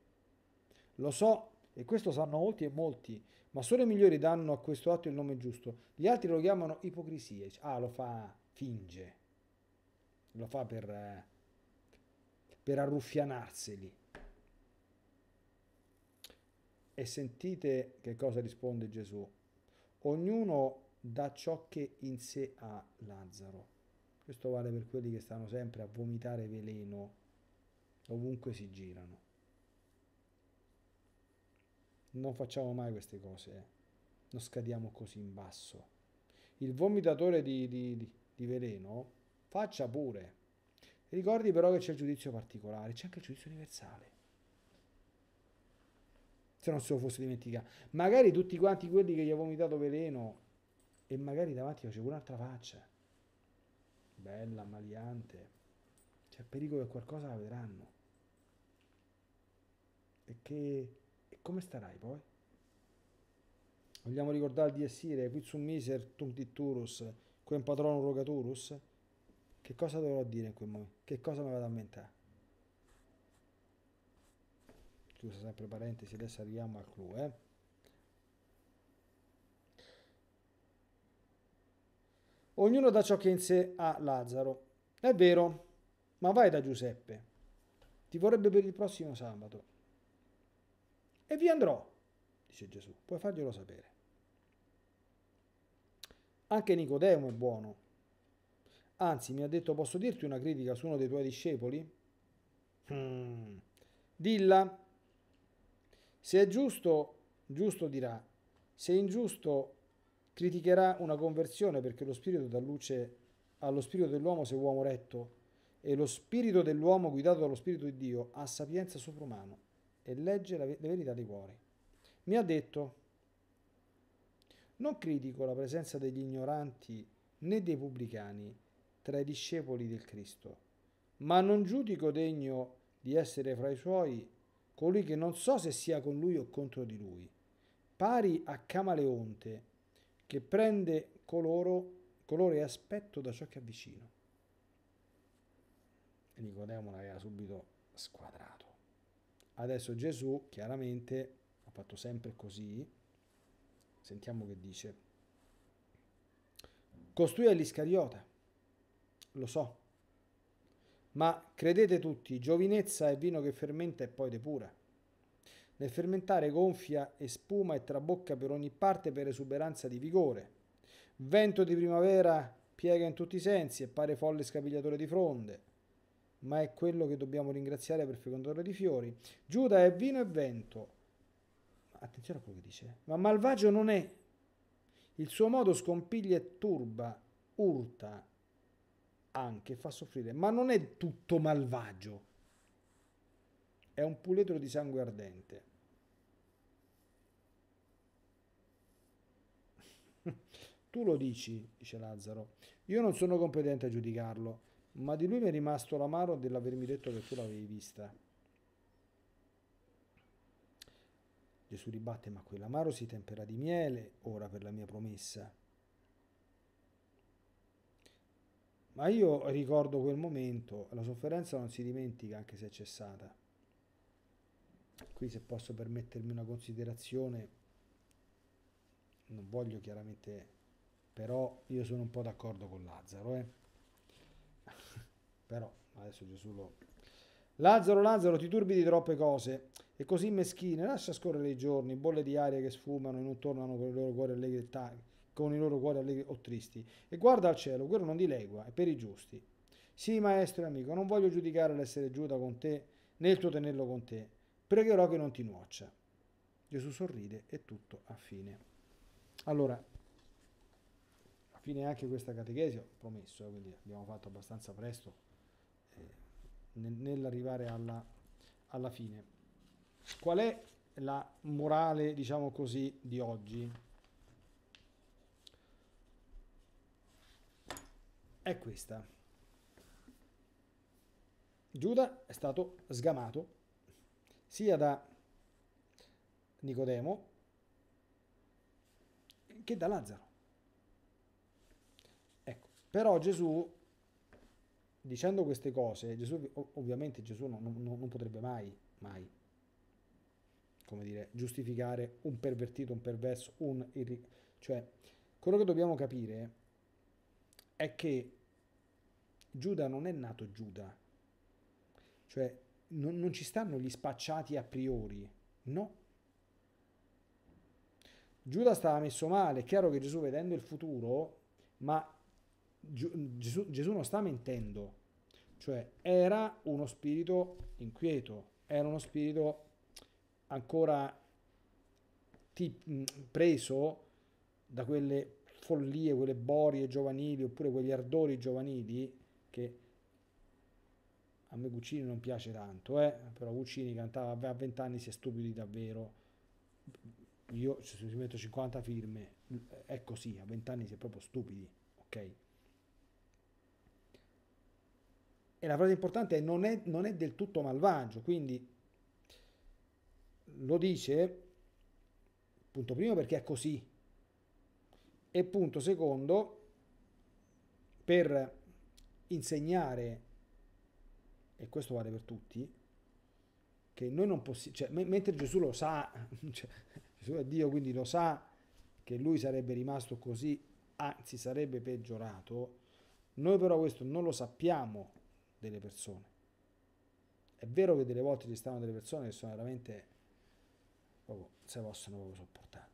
Lo so, e questo sanno molti e molti, ma solo i migliori danno a questo atto il nome giusto. Gli altri lo chiamano ipocrisia. Ah, lo fa, finge. Lo fa per, eh, per arruffianarseli. E sentite che cosa risponde Gesù. Ognuno dà ciò che in sé ha Lazzaro. Questo vale per quelli che stanno sempre a vomitare veleno ovunque si girano. Non facciamo mai queste cose, eh. non scadiamo così in basso. Il vomitatore di, di, di, di veleno faccia pure. Ricordi però che c'è il giudizio particolare, c'è anche il giudizio universale se non se lo fosse dimenticato. Magari tutti quanti quelli che gli ha vomitato veleno e magari davanti c'è un'altra faccia bella, maliante. C'è cioè, pericolo che qualcosa la vedranno. E che... E come starai poi? Vogliamo ricordare di Essire, qui su miser tunctiturus, quem patronum rogaturus? Che cosa dovrò dire in quel momento? Che cosa mi vado a inventare? Chiusa sempre parentesi, adesso arriviamo al clou, eh? ognuno da ciò che in sé ha Lazzaro. È vero, ma vai da Giuseppe. Ti vorrebbe per il prossimo sabato. E vi andrò, dice Gesù, puoi farglielo sapere. Anche Nicodemo è buono. Anzi, mi ha detto, posso dirti una critica su uno dei tuoi discepoli? Hmm. Dilla. Se è giusto, giusto dirà. Se è ingiusto, criticherà una conversione perché lo spirito dà luce allo spirito dell'uomo se uomo retto e lo spirito dell'uomo guidato dallo spirito di Dio ha sapienza soprumana e legge la, le verità dei cuori. Mi ha detto, non critico la presenza degli ignoranti né dei pubblicani tra i discepoli del Cristo, ma non giudico degno di essere fra i suoi colui che non so se sia con lui o contro di lui, pari a Camaleonte che prende coloro, colore e aspetto da ciò che vicino. E Nicodemo l'aveva subito squadrato. Adesso Gesù chiaramente ha fatto sempre così. Sentiamo che dice. Costui è l'Iscariota, lo so, ma credete tutti, giovinezza è vino che fermenta e poi depura. Nel fermentare gonfia e spuma e trabocca per ogni parte per esuberanza di vigore. Vento di primavera piega in tutti i sensi e pare folle scapigliatore di fronde. Ma è quello che dobbiamo ringraziare per fecondore di fiori. Giuda è vino e vento. Attenzione a quello che dice. Eh. Ma malvagio non è. Il suo modo scompiglia e turba, urta, anche fa soffrire. Ma non è tutto malvagio è un puledro di sangue ardente. tu lo dici, dice Lazzaro, io non sono competente a giudicarlo, ma di lui mi è rimasto l'amaro dell'avermi detto che tu l'avevi vista. Gesù ribatte, ma quell'amaro si tempera di miele ora per la mia promessa. Ma io ricordo quel momento, la sofferenza non si dimentica anche se è cessata qui se posso permettermi una considerazione non voglio chiaramente però io sono un po' d'accordo con Lazzaro eh? però adesso Gesù lo Lazzaro Lazzaro ti turbi di troppe cose e così meschine lascia scorrere i giorni bolle di aria che sfumano e non tornano con i loro cuori allegri con i loro cuori allegri o tristi e guarda al cielo quello non dilegua è per i giusti sì maestro e amico non voglio giudicare l'essere Giuda con te né il tuo tenerlo con te pregherò che non ti nuoccia. Gesù sorride e tutto a fine. Allora, a fine anche questa catechesi, ho promesso, eh, quindi abbiamo fatto abbastanza presto eh, nell'arrivare alla, alla fine. Qual è la morale, diciamo così, di oggi? È questa. Giuda è stato sgamato sia da Nicodemo che da Lazzaro. Ecco, però Gesù, dicendo queste cose, Gesù, ovviamente Gesù non, non, non potrebbe mai, mai, come dire, giustificare un pervertito, un perverso, un... Irri- cioè, quello che dobbiamo capire è che Giuda non è nato Giuda, cioè non, non ci stanno gli spacciati a priori, no. Giuda stava messo male, è chiaro che Gesù vedendo il futuro, ma Gesù, Gesù non sta mentendo, cioè era uno spirito inquieto, era uno spirito ancora mm, preso da quelle follie, quelle borie giovanili oppure quegli ardori giovanili che a me Guccini non piace tanto, eh? però Guccini cantava a 20 anni si è stupidi davvero. Io ci metto 50 firme, è così, a 20 anni si è proprio stupidi, ok? E la frase importante è non è, non è del tutto malvagio, quindi lo dice, punto primo perché è così, e punto secondo per insegnare e questo vale per tutti, che noi non possiamo, cioè, mentre Gesù lo sa, cioè, Gesù è Dio, quindi lo sa che lui sarebbe rimasto così, anzi sarebbe peggiorato, noi però questo non lo sappiamo delle persone. È vero che delle volte ci stanno delle persone che sono veramente, proprio, se possono proprio sopportare,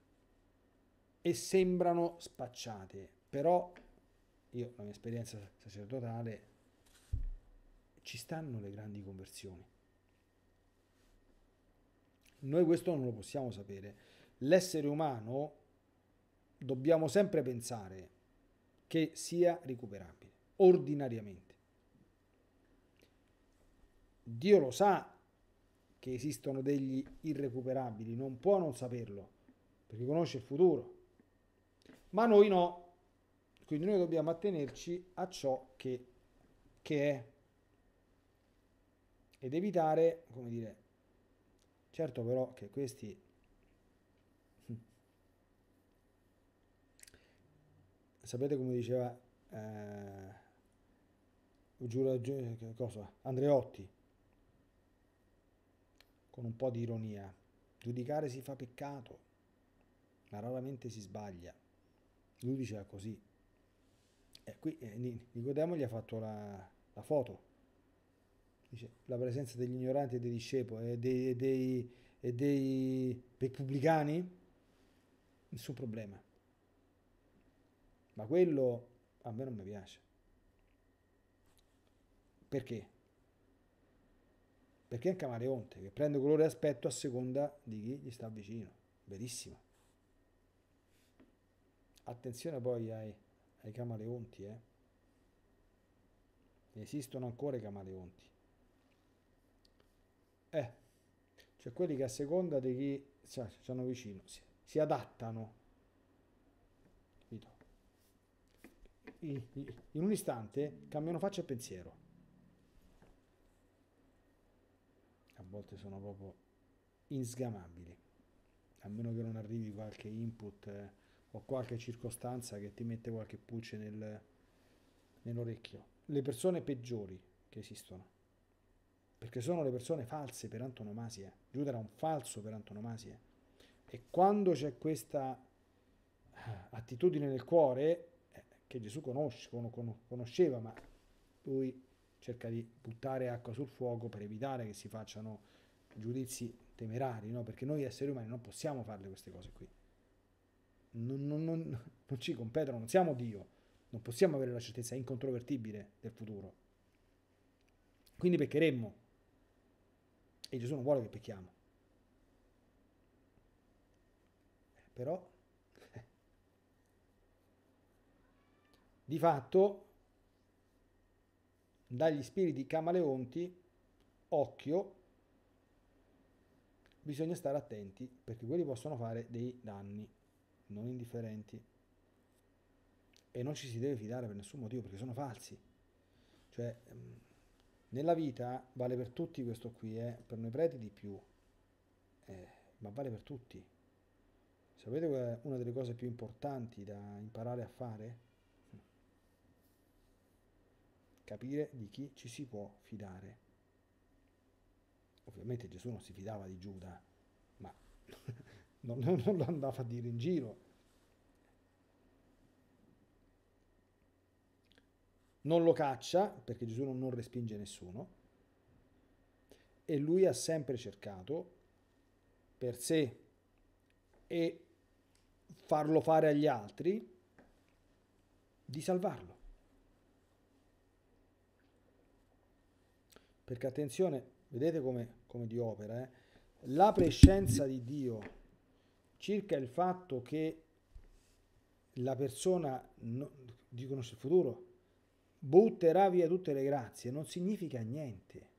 e sembrano spacciate, però io la mia esperienza sacerdotale ci stanno le grandi conversioni. Noi questo non lo possiamo sapere. L'essere umano dobbiamo sempre pensare che sia recuperabile, ordinariamente. Dio lo sa che esistono degli irrecuperabili, non può non saperlo, perché conosce il futuro. Ma noi no, quindi noi dobbiamo attenerci a ciò che, che è ed evitare, come dire, certo però che questi sapete come diceva eh, giuro, cosa? Andreotti con un po' di ironia giudicare si fa peccato ma raramente si sbaglia lui diceva così e eh, qui eh, Nicodemo gli ha fatto la, la foto dice, la presenza degli ignoranti e dei discepoli e dei, e dei, e dei, dei pubblicani, nessun problema. Ma quello a me non mi piace. Perché? Perché è un camaleonte che prende colore e aspetto a seconda di chi gli sta vicino. Verissimo. Attenzione poi ai, ai camaleonti, eh. Esistono ancora i camaleonti. Eh, cioè quelli che a seconda di chi cioè, sono vicino si, si adattano. Capito? in un istante cambiano faccia e pensiero. A volte sono proprio insgamabili, a meno che non arrivi qualche input eh, o qualche circostanza che ti mette qualche pulce nel, nell'orecchio. Le persone peggiori che esistono perché sono le persone false per antonomasia. Giuda era un falso per antonomasia. E quando c'è questa eh, attitudine nel cuore, eh, che Gesù conosce, conosceva, ma lui cerca di buttare acqua sul fuoco per evitare che si facciano giudizi temerari, no? perché noi esseri umani non possiamo farle queste cose qui. Non, non, non, non ci competono, non siamo Dio, non possiamo avere la certezza incontrovertibile del futuro. Quindi peccheremmo e Gesù non vuole che pecchiamo. Eh, però, di fatto, dagli spiriti camaleonti, occhio, bisogna stare attenti perché quelli possono fare dei danni non indifferenti e non ci si deve fidare per nessun motivo perché sono falsi cioè mm, nella vita vale per tutti questo qui, eh? per noi preti di più, eh, ma vale per tutti. Sapete qual è una delle cose più importanti da imparare a fare? Capire di chi ci si può fidare. Ovviamente Gesù non si fidava di Giuda, ma non, non lo andava a dire in giro, non lo caccia perché Gesù non respinge nessuno e lui ha sempre cercato per sé e farlo fare agli altri di salvarlo. Perché attenzione, vedete come, come Dio opera, eh? la prescenza di Dio circa il fatto che la persona no, Dio conosce il futuro, butterà via tutte le grazie, non significa niente.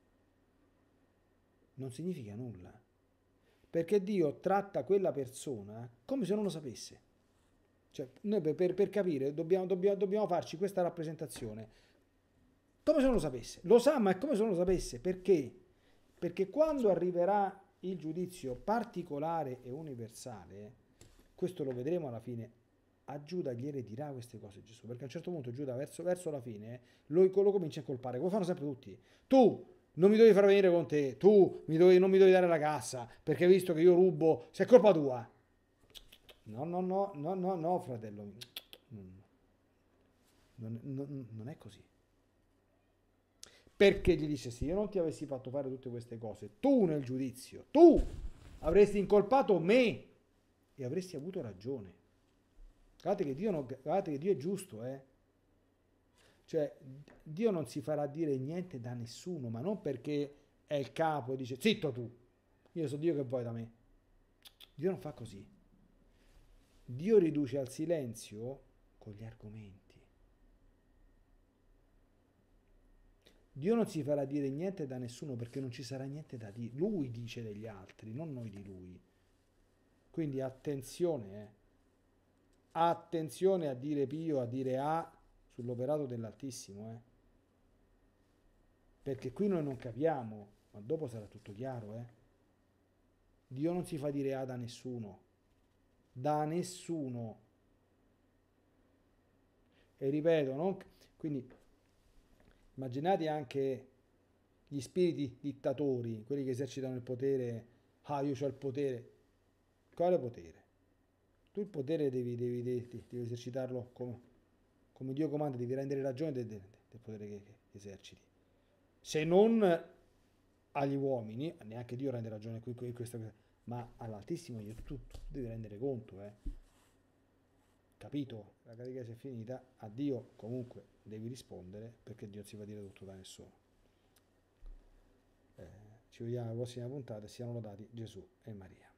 Non significa nulla. Perché Dio tratta quella persona come se non lo sapesse. Cioè, noi per, per, per capire dobbiamo, dobbiamo, dobbiamo farci questa rappresentazione come se non lo sapesse. Lo sa, ma è come se non lo sapesse. Perché? Perché quando arriverà il giudizio particolare e universale, questo lo vedremo alla fine, a Giuda gliele dirà queste cose Gesù, perché a un certo punto Giuda verso, verso la fine lo, lo, comincia a colpare, come fanno sempre tutti. Tu non mi devi far venire con te, tu mi dovevi, non mi devi dare la cassa, perché hai visto che io rubo, se è colpa tua. No, no, no, no, no, no, fratello. Mm. Non, non, non è così. Perché gli dice, se io non ti avessi fatto fare tutte queste cose, tu nel giudizio, tu avresti incolpato me e avresti avuto ragione. Guardate che Dio, non, guardate che Dio è giusto, eh? Cioè, Dio non si farà dire niente da nessuno, ma non perché è il capo e dice zitto tu, io so Dio che vuoi da me. Dio non fa così. Dio riduce al silenzio con gli argomenti. Dio non si farà dire niente da nessuno perché non ci sarà niente da dire. Lui dice degli altri, non noi di lui. Quindi attenzione, eh. Attenzione a dire Pio, a dire A sull'operato dell'Altissimo, eh? perché qui noi non capiamo, ma dopo sarà tutto chiaro. Eh? Dio non si fa dire A da nessuno, da nessuno. E ripeto, non... quindi immaginate anche gli spiriti dittatori, quelli che esercitano il potere, ah io ho il potere, quale potere? tu il potere devi, devi, devi, devi esercitarlo come, come, Dio comanda, devi rendere ragione del, del, del potere che, che, eserciti. Se non agli uomini, neanche Dio rende ragione qui, qui questa cosa, ma all'Altissimo Dio tu, tu devi rendere conto, eh. Capito? La carica si è finita, a Dio comunque devi rispondere perché Dio non si fa dire tutto da nessuno. Eh, ci vediamo alla prossima puntata, siano lodati Gesù e Maria.